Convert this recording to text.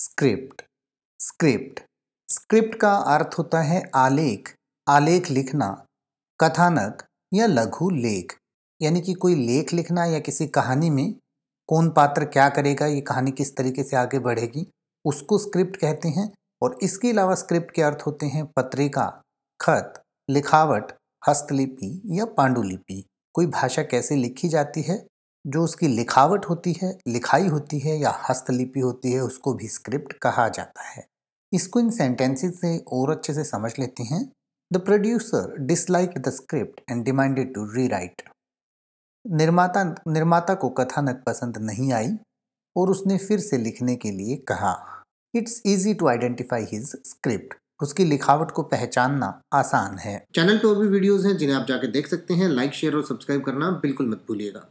script script script का अर्थ होता है आलेख आलेख लिखना कथानक या लघु लेख यानी कि कोई लेख लिखना या किसी कहानी में कौन पात्र क्या करेगा ये कहानी किस तरीके से आगे बढ़ेगी उसको स्क्रिप्ट कहते हैं और इसके अलावा स्क्रिप्ट के अर्थ होते हैं पत्रिका खत लिखावट हस्तलिपि या पांडुलिपि कोई भाषा कैसे लिखी जाती है जो उसकी लिखावट होती है लिखाई होती है या हस्तलिपि होती है उसको भी स्क्रिप्ट कहा जाता है इसको इन सेंटेंसेस से और अच्छे से समझ लेते हैं the producer dislike the script and demanded to rewrite निर्माता निर्माता को कथानक पसंद नहीं आई और उसने फिर से लिखने के लिए कहा it's easy to identify his script उसकी लिखावट को पहचानना आसान है चैनल पर और भी वीडियोस हैं जिन्हें आप जाके देख सकते हैं लाइक शेयर और सब्सक्राइब करना बिल्कुल मत भूलिएगा